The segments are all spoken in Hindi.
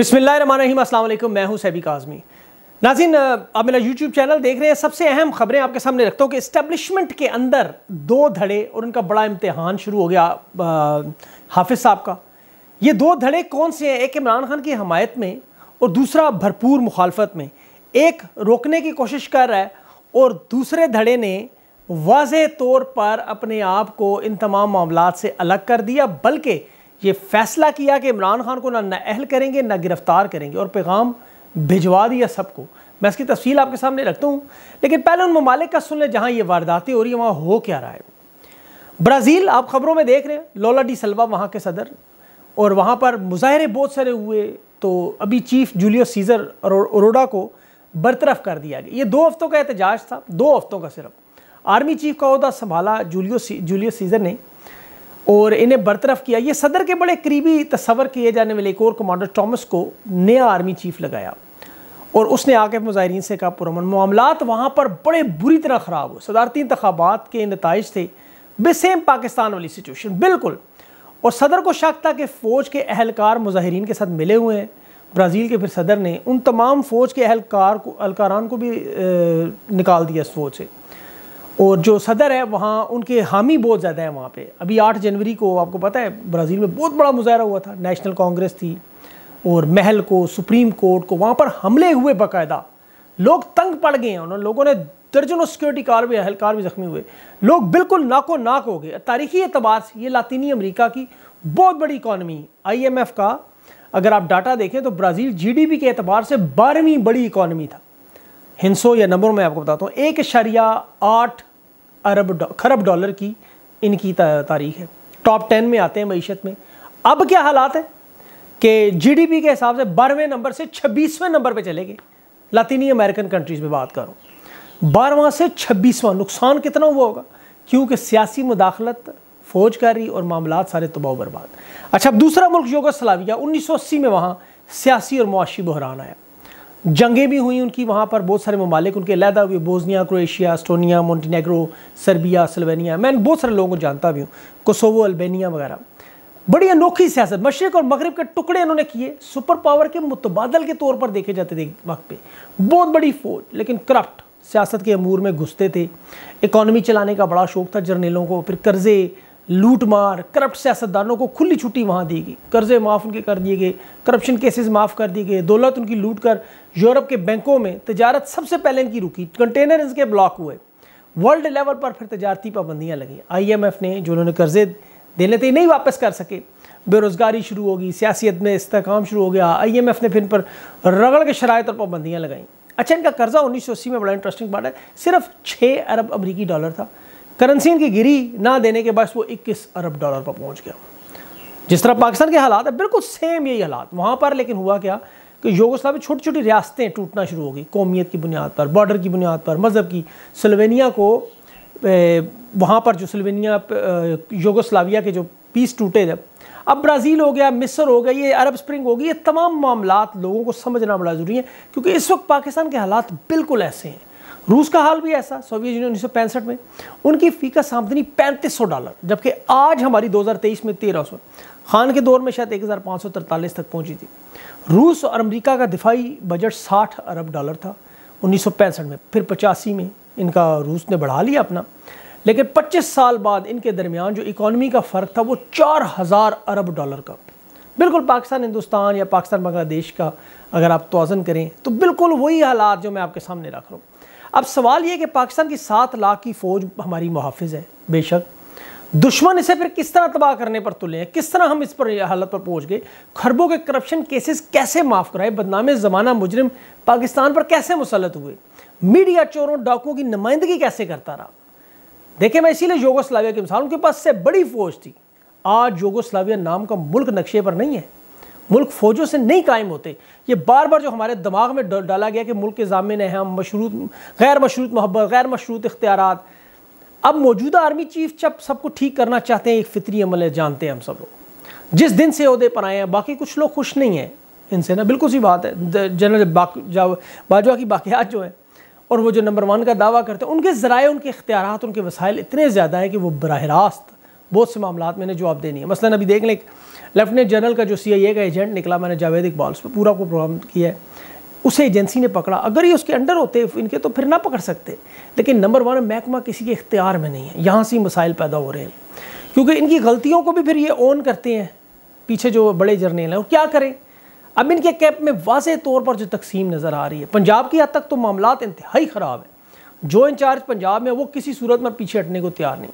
अस्सलाम वालेकुम मैं हूं सैबी काजमी नाजिन आप मेरा यूट्यूब चैनल देख रहे हैं सबसे अहम खबरें आपके सामने रखता हूँ कि इस्टेब्लिशमेंट के अंदर दो धड़े और उनका बड़ा इम्तहान शुरू हो गया हाफिज़ साहब का ये दो धड़े कौन से हैं एक इमरान खान की हमायत में और दूसरा भरपूर मुखालफत में एक रोकने की कोशिश कर रहा है और दूसरे धड़े ने वाज तौर पर अपने आप को इन तमाम मामला से अलग कर दिया बल्कि ये फैसला किया कि इमरान खान को ना अहल करेंगे ना गिरफ़्तार करेंगे और पैगाम भिजवा दिया सबको मैं इसकी तफसील आपके सामने रखता हूँ लेकिन पहले उन ममालिक का सुन लें जहाँ ये वारदातें हो रही हैं वहाँ हो क्या रहा है ब्राज़ील आप ख़बरों में देख रहे हैं लोला डी सलवा वहाँ के सदर और वहाँ पर मुजाहरे बहुत सारे हुए तो अभी चीफ जूलियो सीज़र अरोडा को बरतरफ कर दिया गया ये दो हफ्तों का एहतजाज था दो हफ्तों का सिर्फ आर्मी चीफ का अहदा संभाला जूलियो जूलियो सीज़र ने और इन्हें बरतरफ किया ये सदर के बड़े करीबी तस्वर किए जाने वाले एक और कमांडर टॉमस को नया आर्मी चीफ लगाया और उसने आके मुजाहरीन से कहा पुरमन मामला वहाँ पर बड़े बुरी तरह ख़राब हुए सदारती इंतबात के नतज थे बेसेम पाकिस्तान वाली सिचुएशन बिल्कुल और सदर को शक था कि फ़ौज के अहलकार मुजाहरीन के साथ मिले हुए हैं ब्राज़ील के फिर सदर ने उन तमाम फ़ौज के अहलकार को अहलकारान को भी निकाल दिया इस फौज से और जो सदर है वहाँ उनके हामी बहुत ज़्यादा हैं वहाँ पे अभी 8 जनवरी को आपको पता है ब्राज़ील में बहुत बड़ा मुजाहरा हुआ था नेशनल कांग्रेस थी और महल को सुप्रीम कोर्ट को वहाँ पर हमले हुए बाकायदा लोग तंग पड़ गए हैं उन्होंने लोगों ने दर्जनों सिक्योरिटी कार भी अहलकार भी ज़ख्मी हुए लोग बिल्कुल नाको नाक हो गए तारीखी अतबार से ये लातीनी अमरीका की बहुत बड़ी इकानमी आई एम एफ का अगर आप डाटा देखें तो ब्राज़ील जी डी पी के अतबार से बारहवीं बड़ी इकानमी था हिंसों या नंबरों में आपको बताता हूँ एक शरिया आठ अरब खरब डॉलर की इनकी तारीख है टॉप टेन में आते हैं मीशत में अब क्या हालात है कि जीडीपी के हिसाब से बारहवें नंबर से छब्बीसवें नंबर पे चले गए लातीनी अमेरिकन कंट्रीज़ में बात करूँ बारहवा से छब्बीसवा नुकसान कितना हुआ होगा क्योंकि सियासी मुदाखलत फौज और मामला सारे तबाह बर्बाद अच्छा अब दूसरा मुल्क योगा सलाविया उन्नीस में वहाँ सियासी और मुआशी बहरान आया जंगें भी हुई उनकी वहाँ पर बहुत सारे ममालिक उनके लहदा हुए Bosnia Croatia Estonia Montenegro Serbia Slovenia मैं बहुत सारे लोगों को जानता भी हूँ कोसोवो अल्बेनिया वगैरह बड़ी अनोखी सियासत मशरक और मगरब के टुकड़े इन्होंने किए सुपर पावर के मुतबादल के तौर पर देखे जाते थे वक्त पर बहुत बड़ी फौज लेकिन करप्ट सियासत के अमूर में घुसते थे इकॉनमी चलाने का बड़ा शौक था जर्नलों को फिर कर्ज़े लूटमार करप्ट सियासतदानों को खुली छुट्टी वहाँ दी गई कर्जे माफ़ उनके कर दिए गए करप्शन केसेस माफ़ कर दिए गए दौलत उनकी लूट कर यूरोप के बैंकों में तजारत सबसे पहले इनकी रुकी कंटेनर इनके ब्लॉक हुए वर्ल्ड लेवल पर फिर तजारती पाबंदियाँ लगीं एफ ने जो उन्होंने कर्जे देने थे नहीं वापस कर सके बेरोज़गारी शुरू होगी सियासियत में इसकाम शुरू हो गया आई एम एफ ने फिर इन पर रगड़ के शराय और पाबंदियाँ लगाईं अच्छा इनका कर्जा उन्नीस सौ अस्सी में बड़ा इंटरेस्टिंग पार्ट है सिर्फ छः अरब अमरीकी डॉलर था करेंसी इनकी गिरी ना देने के बाद वो 21 अरब डॉलर पर पहुंच गया जिस तरह पाकिस्तान के हालात है बिल्कुल सेम यही हालात वहाँ पर लेकिन हुआ क्या कि में छोटी छोटी रियासतें टूटना शुरू हो गई कौमियत की बुनियाद पर बॉर्डर की बुनियाद पर मज़हब की सलवेनिया को वहाँ पर जो सलवेनिया योगोस्लाविया के जो पीस टूटे थे अब ब्राज़ील हो गया मिस्र हो गया ये अरब स्प्रिंग हो गई ये तमाम मामला लोगों को समझना बड़ा ज़रूरी है क्योंकि इस वक्त पाकिस्तान के हालात बिल्कुल ऐसे हैं रूस का हाल भी ऐसा सोवियत यूनियन उन्नीस में उनकी फीकस आमदनी 3500 डॉलर जबकि आज हमारी 2023 में 1300 खान के दौर में शायद एक तक पहुंची थी रूस और अमेरिका का दिफाई बजट 60 अरब डॉलर था उन्नीस में फिर पचासी में इनका रूस ने बढ़ा लिया अपना लेकिन 25 साल बाद इनके दरमियान जो इकॉनमी का फ़र्क था वो चार अरब डॉलर का बिल्कुल पाकिस्तान हिंदुस्तान या पाकिस्तान बांग्लादेश का अगर आप तोज़न करें तो बिल्कुल वही हालात जो मैं आपके सामने रख रहा हूँ अब सवाल यह कि पाकिस्तान की सात लाख की फ़ौज हमारी मुहाफ़ है बेशक दुश्मन इसे फिर किस तरह तबाह करने पर तुले हैं किस तरह हम इस पर हालत पर पहुंच गए खरबों के करप्शन केसेस कैसे माफ़ कराए बदनाम ज़माना मुजरिम पाकिस्तान पर कैसे मुसलत हुए मीडिया चोरों डाकुओं की नुमाइंदगी कैसे करता रहा देखिए मैं इसीलिए योगोस्लाविया के मिसाल उनके पास से बड़ी फौज थी आज योगोस्लाविया नाम का मुल्क नक्शे पर नहीं है मुल्क फौजों से नहीं कायम होते ये बार बार जो हमारे दिमाग में डाला गया कि मुल्क के जामिन हैं हम मशरूत गैर मशरूत मोहब्बत गैर मशरूत इख्तियार अब मौजूदा आर्मी चीफ जब सबको ठीक करना चाहते हैं एक फितरी अमल है जानते हैं हम सब लोग जिस दिन से अहदे पर आए हैं बाकी कुछ लोग खुश नहीं हैं इनसे ना बिल्कुल सी बात है जनरल बाजवा की बाक़ियात जो हैं और वो जो नंबर वन का दावा करते हैं उनके ज़राए उनके इख्तियार उनके वसाइल इतने ज़्यादा हैं कि वो बरह रास्त बहुत से मामला मैंने जवाब देनी है मसलन अभी देख लें लेफ्टिनेंट जनरल का जो सी आई ए का एजेंट निकला मैंने जावेद इकबाल उस पर पूरा को प्रोग्राम किया है उसे एजेंसी ने पकड़ा अगर ये उसके अंडर होते इनके तो फिर ना पकड़ सकते लेकिन नंबर वन महकमा किसी के इख्तियार में नहीं है यहाँ से ही मसाइल पैदा हो रहे हैं क्योंकि इनकी गलतियों को भी फिर ये ऑन करते हैं पीछे जो बड़े जर्नेल हैं और क्या करें अब इनके कैप में वाज तौर पर जो तकसीम नज़र आ रही है पंजाब की हद तक तो मामला इंतहाई ख़राब है जो इंचार्ज पंजाब में वो किसी सूरत में पीछे हटने को तैयार नहीं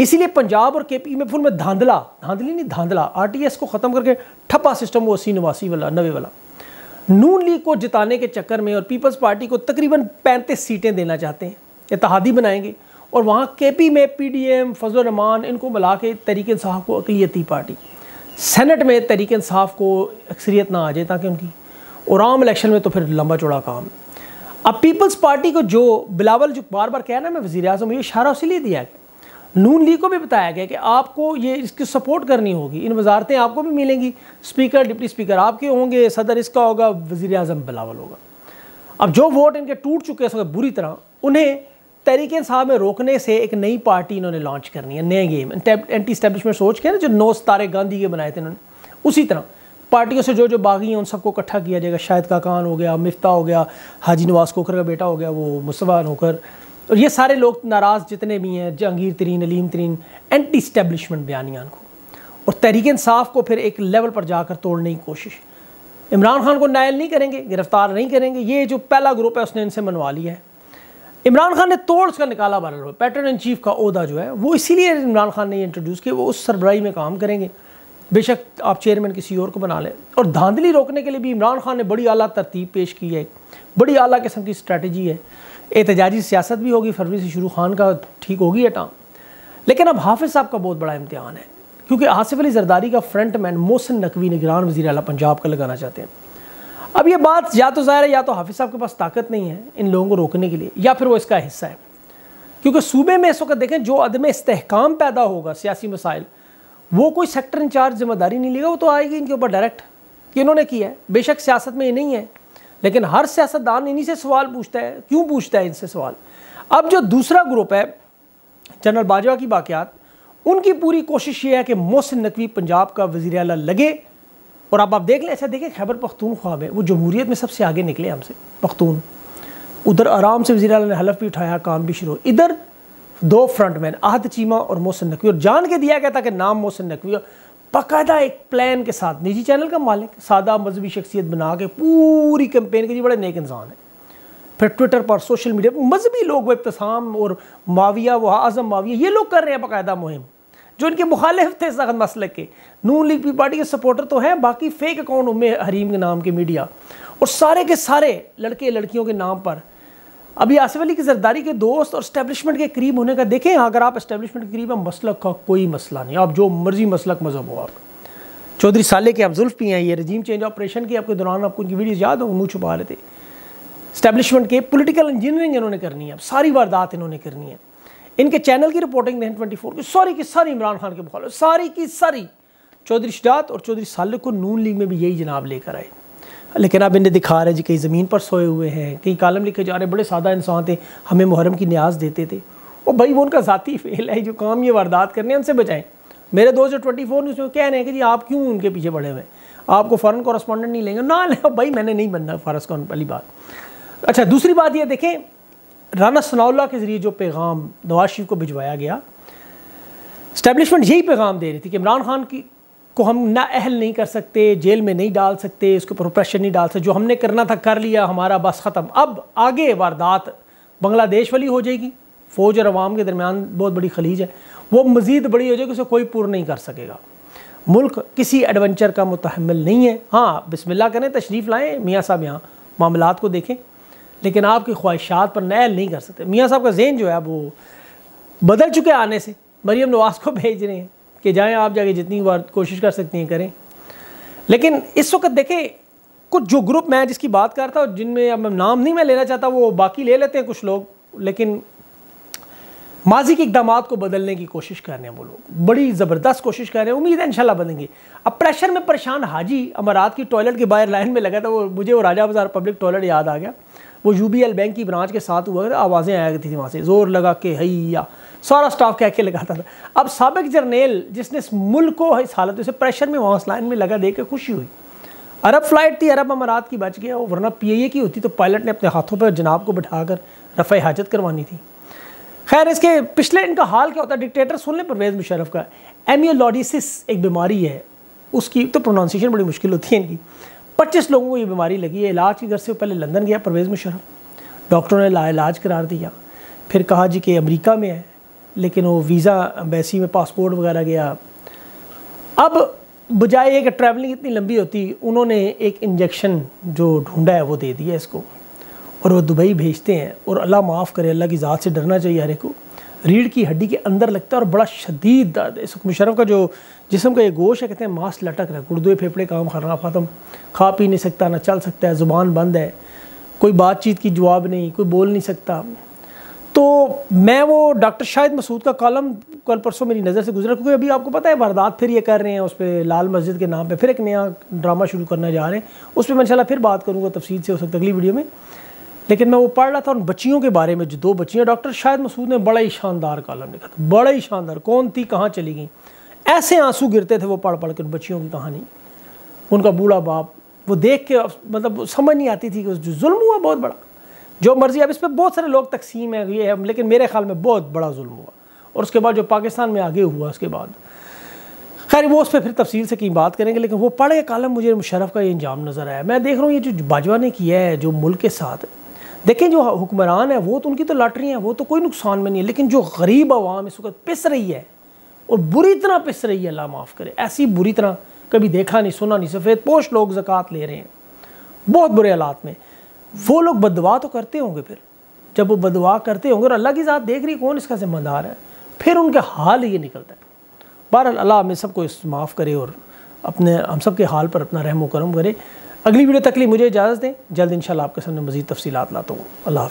इसीलिए पंजाब और के पी में फिर मैं धांधला धांधली नहीं धांधला आर को ख़त्म करके ठप्पा सिस्टम वो अस्सी नवासी वाला नवे वाला नून लीग को जिताने के चक्कर में और पीपल्स पार्टी को तकरीबन पैंतीस सीटें देना चाहते हैं इतिहादी बनाएंगे और वहाँ के पी में पी डी एम फजल इनको मिला के तरीक साहब को अकलीती पार्टी सेनेट में तरीक साहब को अक्सरियत ना आ जाए ताकि उनकी और आम इलेक्शन में तो फिर लंबा चौड़ा काम अब पीपल्स पार्टी को जो बिलावल जो बार बार कह रहा है मैं वजी अजम ये इशारा उसी लिए दिया है नून लीग को भी बताया गया कि आपको ये इसकी सपोर्ट करनी होगी इन वजारतें आपको भी मिलेंगी स्पीकर डिप्टी स्पीकर आपके होंगे सदर इसका होगा वज़ी अजम बिलावल होगा अब जो वोट इनके टूट चुके हैं इस बुरी तरह उन्हें तरीके साहब में रोकने से एक नई पार्टी इन्होंने लॉन्च करनी है नए गेम एंटी स्टैब्लिशमेंट सोच के ना जो नौ सतारे गांधी के बनाए थे इन्होंने उसी तरह पार्टियों से जो जो बागी हैं उन सबको इकट्ठा किया जाएगा शाहिद काकान हो गया मिफ्ता हो गया हाजी नवाज कोकर का बेटा हो गया वो मुसवान होकर और ये सारे लोग नाराज़ जितने भी हैं जहांगीर तरीन अलीम तरीन एंटी इस्टेबलिशमेंट बयानियान को और तहरीक इंसाफ को फिर एक लेवल पर जाकर तोड़ने की कोशिश इमरान खान को नायल नहीं करेंगे गिरफ्तार नहीं करेंगे ये जो पहला ग्रुप है उसने इनसे मनवा लिया है इमरान खान ने तोड़ उसका निकाला बार पैटर्न इन चीफ का अहदा जो है वो इसीलिए इमरान खान ने इंट्रोड्यूस किया वो उस सरबराही में काम करेंगे बेशक आप चेयरमैन किसी और को बना लें और धांधली रोकने के लिए भी इमरान खान ने बड़ी अली तरतीब पेश की है बड़ी अली किस्म की स्ट्रैटी है एहतजाजी सियासत भी होगी फरवरी से शुरू खान का ठीक होगी ये टाँग लेकिन अब हाफिज़ साहब का बहुत बड़ा इम्तहान है क्योंकि आसिफ अली जरदारी का फ्रंट मैन मोहसिन नकवी निगरान वजी अला पंजाब का लगाना चाहते हैं अब ये बात या तो ज़ाहिर है या तो हाफिज़ साहब के पास ताकत नहीं है इन लोगों को रोकने के लिए या फिर वो इसका हिस्सा है क्योंकि सूबे में इस वक्त देखें जो अदम इसकाम पैदा होगा सियासी मसाइल वो कोई सेक्टर इंचार्ज जिम्मेदारी नहीं लेगा वो तो आएगी इनके ऊपर डायरेक्ट कि इन्होंने किया है बेशक सियासत में ये नहीं है लेकिन हर सियासतदान इन्हीं से सवाल पूछता है क्यों पूछता है इनसे सवाल अब जो दूसरा ग्रुप है जनरल बाजवा की बाक़ियात उनकी पूरी कोशिश ये है कि मोहसिन नकवी पंजाब का वजीर अला लगे और अब आप देख लें ऐसा अच्छा, देखें खैबर पख्तूनख्वा में वो जमहूरीत में सबसे आगे निकले हमसे पख्तून उधर आराम से वजी ने हलफ भी उठाया काम भी शुरू इधर दो फ्रंट मैन आहद चीमा और मोहसिन नकवी और जान के दिया गया था कि नाम मोहसिन नकवी बाकायदा एक प्लान के साथ निजी चैनल का मालिक सादा मजहबी शख्सियत बना के पूरी कैंपेन के जी बड़े नेक इंसान है फिर ट्विटर पर सोशल मीडिया पर मजहबी लोग इब्तसाम और माविया व आज़म माविया ये लोग कर रहे हैं बाकायदा मुहिम जो इनके मुखालिफ थे सख्त मसल के नून लीग पी पार्टी के सपोर्टर तो हैं बाकी फेक अकाउंट उम्मे हरीम के नाम के मीडिया और सारे के सारे लड़के लड़कियों के नाम पर अभी आसिफ अली की जरदारी के दोस्त और स्टैब्लिशमेंट के करीब होने का देखें अगर आप स्टैब्लिशमेंट के करीब हैं मसलक का कोई मसला नहीं आप जो मर्जी मसलक मजहब हो आप चौधरी साले के आप जुल्फ भी हैं ये रजीम चेंज ऑपरेशन के आपके दौरान आपको उनकी वीडियो याद हो मुँह छुपा रहे थे स्टैब्लिशमेंट के पोलिटिकल इंजीनियरिंग इन्होंने करनी है अब सारी वारदात इन्होंने करनी है इनके चैनल की रिपोर्टिंग देखें ट्वेंटी फोर की सारी की सारी इमरान खान के बखौल सारी की सारी चौधरी शिदात और चौधरी साले को नून लीग में भी यही जनाब लेकर आए लेकिन अब इन्हें दिखा रहे जी कहीं ज़मीन पर सोए हुए हैं कहीं कालम लिखे जा रहे बड़े सादा इंसान थे हमें मुहरम की न्याज देते थे और भाई वो उनका ज़ाती फेल है जो काम ये वारदात करने हैं उनसे बचाएं मेरे दोस्त जो ट्वेंटी फोर न्यूज़ में कह रहे हैं कि जी आप क्यों उनके पीछे बड़े हुए हैं आपको फ़ॉरन कॉरस्पॉन्डेंट नहीं लेंगे ना ले भाई मैंने नहीं बनना कौन पहली बात अच्छा दूसरी बात यह देखें राना सनाउल्ला के ज़रिए जो पैगाम नवाज शरीफ को भिजवाया गया स्टैब्लिशमेंट यही पैगाम दे रही थी कि इमरान खान की को हम ना अहल नहीं कर सकते जेल में नहीं डाल सकते इसके ऊपर प्रेशर नहीं डाल सकते जो हमने करना था कर लिया हमारा बस ख़त्म अब आगे वारदात बांग्लादेश वाली हो जाएगी फ़ौज और अवाम के दरमियान बहुत बड़ी खलीज है वो मज़ीद बड़ी हो जाएगी उसे कोई पूर्ण नहीं कर सकेगा मुल्क किसी एडवेंचर का मुतहमल नहीं है हाँ बिसमिल्ला करें तशरीफ़ लाएँ मियाँ साहब यहाँ मामला को देखें लेकिन आपकी ख्वाहिशात पर नैल नहीं कर सकते मियाँ साहब का जेन जो है वो बदल चुके आने से मरीम नवाज़ को भेज रहे हैं कि जाएँ आप जाके जितनी बार कोशिश कर सकती हैं करें लेकिन इस वक्त देखें कुछ जो ग्रुप मैं जिसकी बात करता था जिनमें अब नाम नहीं मैं लेना चाहता वो बाकी ले लेते हैं कुछ लोग लेकिन माजी के इकदाम को बदलने की कोशिश कर रहे हैं वो लोग बड़ी ज़बरदस्त कोशिश कर रहे हैं उम्मीद है इंशाल्लाह बनेंगे अब प्रेशर में परेशान हाजी अमरात की टॉयलेट के बाहर लाइन में लगा था वो मुझे वो राजा बाजार पब्लिक टॉयलेट याद आ गया वो यू बैंक की ब्रांच के साथ हुआ था आवाज़ें आया करती थी वहाँ से ज़ोर लगा के हैया सारा स्टाफ कह के लगाता था अब सबक जर्नेल जिसने इस मुल्क को इस हालत से प्रेशर में वहाँ लाइन में लगा दे के खुशी हुई अरब फ्लाइट थी अरब अमारात की बच गया वरना पी की होती तो पायलट ने अपने हाथों पर जनाब को बैठा कर रफ़ हाजत करवानी थी खैर इसके पिछले इनका हाल क्या होता है डिक्टेटर सुन लें परवेज़ मुशरफ का एमियोलॉडिसिस एक बीमारी है उसकी तो प्रोनाउंसिएशन बड़ी मुश्किल होती है इनकी पच्चीस लोगों को ये बीमारी लगी है इलाज की घर से पहले लंदन गया परवेज़ मुशरफ डॉक्टरों ने ला इलाज करार दिया फिर कहा जी कि अमरीका में है लेकिन वो वीज़ा अम्बेसी में पासपोर्ट वगैरह गया अब बजाय एक ट्रैवलिंग इतनी लंबी होती उन्होंने एक इंजेक्शन जो ढूंढा है वो दे दिया इसको और वो दुबई भेजते हैं और अल्लाह माफ़ करे अल्लाह की ज़ात से डरना चाहिए हरे को रीढ़ की हड्डी के अंदर लगता है और बड़ा शदीद दर्द इस मुशरफ का जो जिसम का ये गोश है कहते हैं मांस लटक रहा है गुर्दे फेफड़े काम रहा ख़त्म खा पी नहीं सकता ना चल सकता है ज़ुबान बंद है कोई बातचीत की जवाब नहीं कोई बोल नहीं सकता तो मैं वो डॉक्टर शाहिद मसूद का कॉलम कल परसों मेरी नज़र से गुजरा क्योंकि अभी आपको पता है वारदात फिर ये कर रहे हैं उस पर लाल मस्जिद के नाम पे फिर एक नया ड्रामा शुरू करना जा रहे हैं उस पर मैं इंशाल्लाह फिर बात करूँगा तफसील से हो सकता अगली वीडियो में लेकिन मैं वो पढ़ रहा था उन बच्चियों के बारे में जो दो बच्चियाँ डॉक्टर शाहिद मसूद ने बड़ा ही शानदार कॉलम लिखा था बड़ा ही शानदार कौन थी कहाँ चली गई ऐसे आंसू गिरते थे वो पढ़ पढ़ कर बच्चियों की कहानी उनका बूढ़ा बाप वो देख के मतलब समझ नहीं आती थी कि जो जुल्म हुआ बहुत बड़ा जो मर्ज़ी अब इस पर बहुत सारे लोग तकसीम है ये है लेकिन मेरे ख्याल में बहुत बड़ा जुल्म हुआ और उसके बाद जो पाकिस्तान में आगे हुआ उसके बाद खैर वो उस पर फिर तफसील से की बात करेंगे लेकिन वो पढ़े कालम मुझे मुशरफ का ये इंजाम नज़र आया मैं देख रहा हूँ ये जो बाजवा ने किया है जो मुल्क के साथ देखें जो हुक्मरान है वो तो उनकी तो लाटरी हैं वो तो कोई नुकसान में नहीं है लेकिन जो गरीब आवाम इस वक्त पिस रही है और बुरी तरह पिस रही है अल्लाह माफ़ करे ऐसी बुरी तरह कभी देखा नहीं सुना नहीं सफ़ेद पोश लोग जक़ात ले रहे हैं बहुत बुरे हालात में वो लोग बदवा तो करते होंगे फिर जब वो बदवा करते होंगे और अल्लाह की ज़ात देख रही कौन इसका जिम्मेदार है फिर उनके हाल ये निकलता है बहर अल्लाह हमें सबको माफ़ करे और अपने हम सब के हाल पर अपना रहम करम करे अगली वीडियो तक मुझे इजाज़त दें जल्द इन आपके सामने मज़ीद तफसीत लाता हूँ अल्लाह